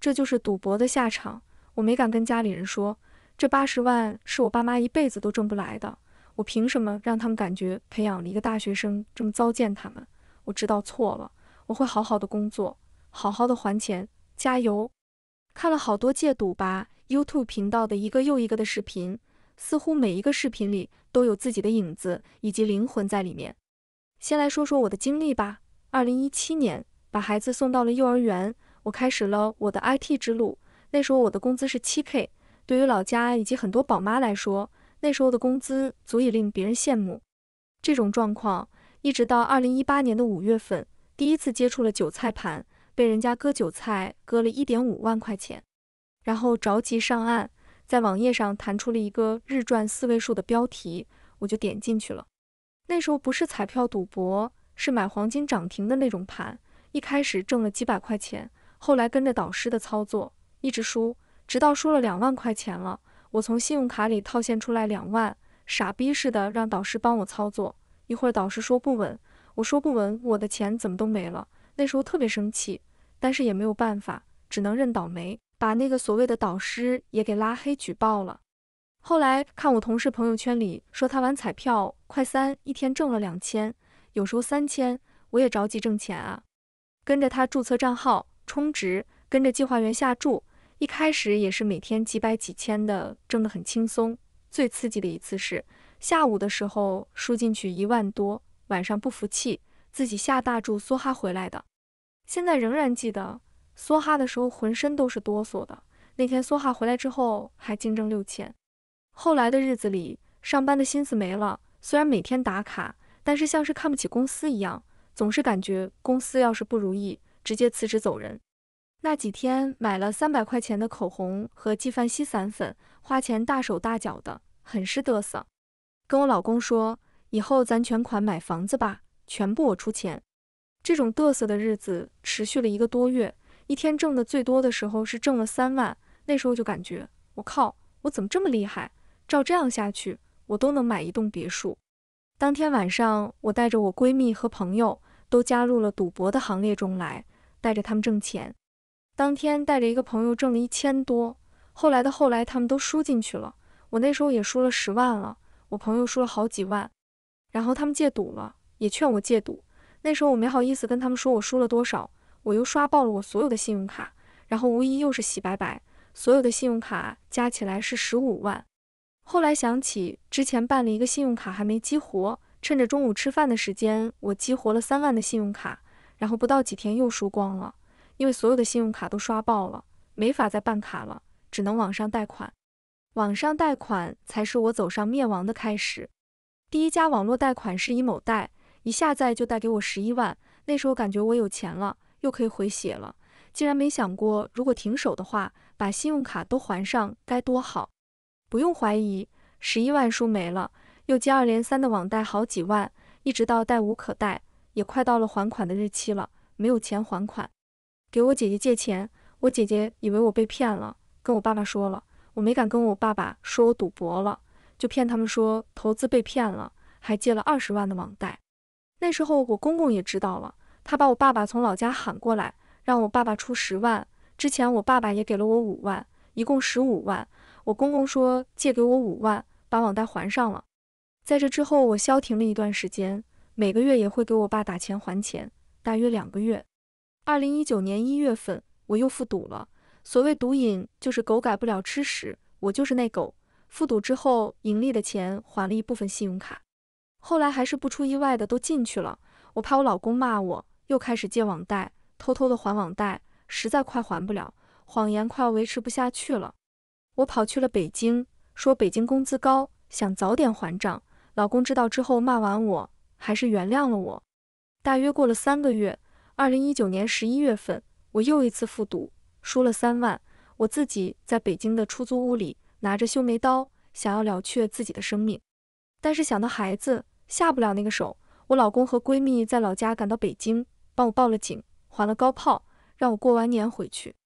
这就是赌博的下场。我没敢跟家里人说，这八十万是我爸妈一辈子都挣不来的，我凭什么让他们感觉培养了一个大学生这么糟践他们？我知道错了，我会好好的工作，好好的还钱，加油！看了好多戒赌吧 YouTube 频道的一个又一个的视频，似乎每一个视频里都有自己的影子以及灵魂在里面。先来说说我的经历吧。二零一七年，把孩子送到了幼儿园。我开始了我的 IT 之路，那时候我的工资是七 k，对于老家以及很多宝妈来说，那时候的工资足以令别人羡慕。这种状况一直到二零一八年的五月份，第一次接触了韭菜盘，被人家割韭菜割了一点五万块钱，然后着急上岸，在网页上弹出了一个日赚四位数的标题，我就点进去了。那时候不是彩票赌博，是买黄金涨停的那种盘，一开始挣了几百块钱。后来跟着导师的操作一直输，直到输了两万块钱了。我从信用卡里套现出来两万，傻逼似的让导师帮我操作。一会儿导师说不稳，我说不稳，我的钱怎么都没了。那时候特别生气，但是也没有办法，只能认倒霉，把那个所谓的导师也给拉黑举报了。后来看我同事朋友圈里说他玩彩票快三，一天挣了两千，有时候三千。我也着急挣钱啊，跟着他注册账号。充值，跟着计划员下注，一开始也是每天几百几千的，挣得很轻松。最刺激的一次是下午的时候输进去一万多，晚上不服气自己下大注梭哈回来的。现在仍然记得梭哈的时候浑身都是哆嗦的。那天梭哈回来之后还净挣六千。后来的日子里，上班的心思没了，虽然每天打卡，但是像是看不起公司一样，总是感觉公司要是不如意。直接辞职走人。那几天买了三百块钱的口红和纪梵希散粉，花钱大手大脚的，很是嘚瑟。跟我老公说，以后咱全款买房子吧，全部我出钱。这种嘚瑟的日子持续了一个多月，一天挣的最多的时候是挣了三万。那时候就感觉，我靠，我怎么这么厉害？照这样下去，我都能买一栋别墅。当天晚上，我带着我闺蜜和朋友。都加入了赌博的行列中来，带着他们挣钱。当天带着一个朋友挣了一千多，后来的后来他们都输进去了。我那时候也输了十万了，我朋友输了好几万。然后他们戒赌了，也劝我戒赌。那时候我没好意思跟他们说我输了多少，我又刷爆了我所有的信用卡，然后无疑又是洗白白。所有的信用卡加起来是十五万。后来想起之前办了一个信用卡还没激活。趁着中午吃饭的时间，我激活了三万的信用卡，然后不到几天又输光了，因为所有的信用卡都刷爆了，没法再办卡了，只能网上贷款。网上贷款才是我走上灭亡的开始。第一家网络贷款是以某贷，一下载就贷给我十一万，那时候感觉我有钱了，又可以回血了，竟然没想过如果停手的话，把信用卡都还上该多好。不用怀疑，十一万输没了。又接二连三的网贷好几万，一直到贷无可贷，也快到了还款的日期了，没有钱还款，给我姐姐借钱，我姐姐以为我被骗了，跟我爸爸说了，我没敢跟我爸爸说我赌博了，就骗他们说投资被骗了，还借了二十万的网贷。那时候我公公也知道了，他把我爸爸从老家喊过来，让我爸爸出十万，之前我爸爸也给了我五万，一共十五万，我公公说借给我五万，把网贷还上了。在这之后，我消停了一段时间，每个月也会给我爸打钱还钱，大约两个月。二零一九年一月份，我又复赌了。所谓赌瘾，就是狗改不了吃屎，我就是那狗。复赌之后，盈利的钱还了一部分信用卡，后来还是不出意外的都进去了。我怕我老公骂我，又开始借网贷，偷偷的还网贷，实在快还不了，谎言快要维持不下去了，我跑去了北京，说北京工资高，想早点还账。老公知道之后骂完我，还是原谅了我。大约过了三个月，二零一九年十一月份，我又一次复赌，输了三万。我自己在北京的出租屋里拿着修眉刀，想要了却自己的生命，但是想到孩子，下不了那个手。我老公和闺蜜在老家赶到北京，帮我报了警，还了高炮，让我过完年回去。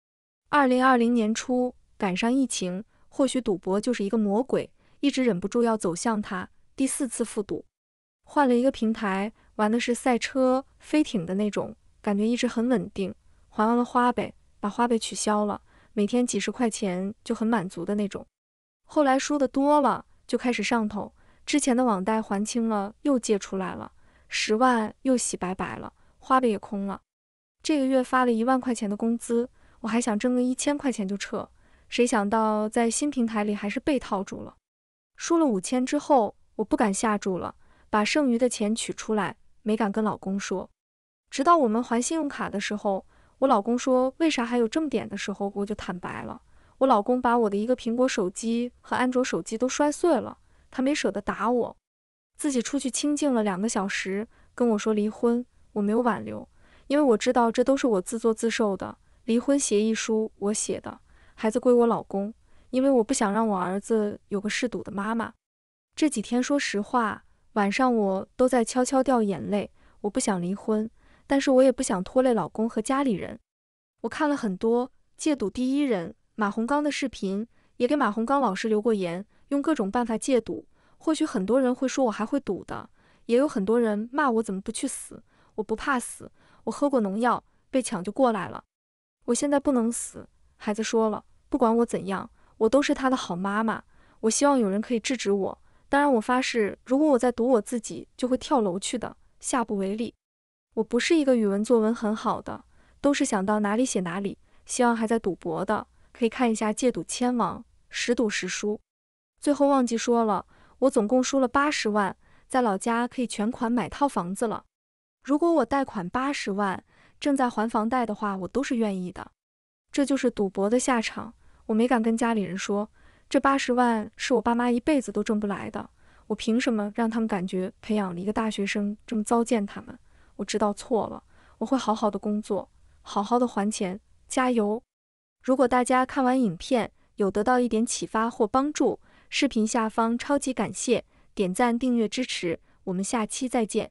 二零二零年初赶上疫情，或许赌博就是一个魔鬼，一直忍不住要走向他。第四次复赌，换了一个平台，玩的是赛车、飞艇的那种，感觉一直很稳定。还完了花呗，把花呗取消了，每天几十块钱就很满足的那种。后来输的多了，就开始上头。之前的网贷还清了，又借出来了十万，又洗白白了，花呗也空了。这个月发了一万块钱的工资，我还想挣个一千块钱就撤，谁想到在新平台里还是被套住了，输了五千之后。我不敢下注了，把剩余的钱取出来，没敢跟老公说。直到我们还信用卡的时候，我老公说为啥还有这么点的时候，我就坦白了。我老公把我的一个苹果手机和安卓手机都摔碎了，他没舍得打我，自己出去清静了两个小时，跟我说离婚，我没有挽留，因为我知道这都是我自作自受的。离婚协议书我写的，孩子归我老公，因为我不想让我儿子有个嗜赌的妈妈。这几天说实话，晚上我都在悄悄掉眼泪。我不想离婚，但是我也不想拖累老公和家里人。我看了很多戒赌第一人马洪刚的视频，也给马洪刚老师留过言，用各种办法戒赌。或许很多人会说我还会赌的，也有很多人骂我怎么不去死。我不怕死，我喝过农药被抢救过来了。我现在不能死，孩子说了，不管我怎样，我都是他的好妈妈。我希望有人可以制止我。当然，我发誓，如果我在赌我自己，就会跳楼去的。下不为例。我不是一个语文作文很好的，都是想到哪里写哪里。希望还在赌博的，可以看一下戒赌千王》，十赌十输。最后忘记说了，我总共输了八十万，在老家可以全款买套房子了。如果我贷款八十万，正在还房贷的话，我都是愿意的。这就是赌博的下场。我没敢跟家里人说。这八十万是我爸妈一辈子都挣不来的，我凭什么让他们感觉培养了一个大学生这么糟践他们？我知道错了，我会好好的工作，好好的还钱，加油！如果大家看完影片有得到一点启发或帮助，视频下方超级感谢点赞订阅支持，我们下期再见。